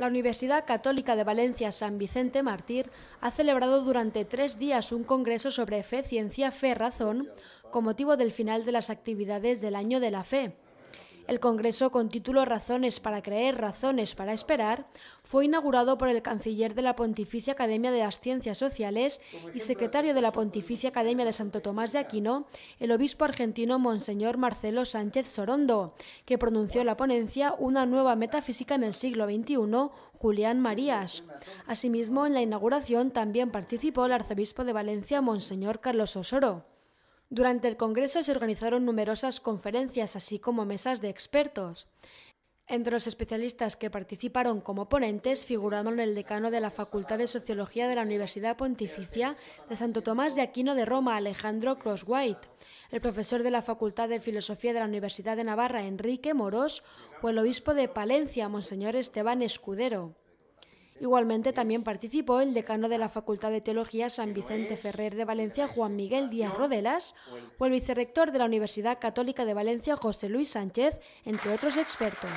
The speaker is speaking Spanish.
la Universidad Católica de Valencia San Vicente Mártir ha celebrado durante tres días un congreso sobre fe, ciencia, fe, razón, con motivo del final de las actividades del Año de la Fe. El Congreso con título Razones para creer, razones para esperar, fue inaugurado por el canciller de la Pontificia Academia de las Ciencias Sociales y secretario de la Pontificia Academia de Santo Tomás de Aquino, el obispo argentino Monseñor Marcelo Sánchez Sorondo, que pronunció la ponencia Una nueva metafísica en el siglo XXI, Julián Marías. Asimismo, en la inauguración también participó el arzobispo de Valencia, Monseñor Carlos Osoro. Durante el Congreso se organizaron numerosas conferencias, así como mesas de expertos. Entre los especialistas que participaron como ponentes figuraron el decano de la Facultad de Sociología de la Universidad Pontificia de Santo Tomás de Aquino de Roma, Alejandro Crosswhite, el profesor de la Facultad de Filosofía de la Universidad de Navarra, Enrique Morós, o el obispo de Palencia, Monseñor Esteban Escudero. Igualmente también participó el decano de la Facultad de Teología San Vicente Ferrer de Valencia, Juan Miguel Díaz Rodelas, o el vicerrector de la Universidad Católica de Valencia, José Luis Sánchez, entre otros expertos.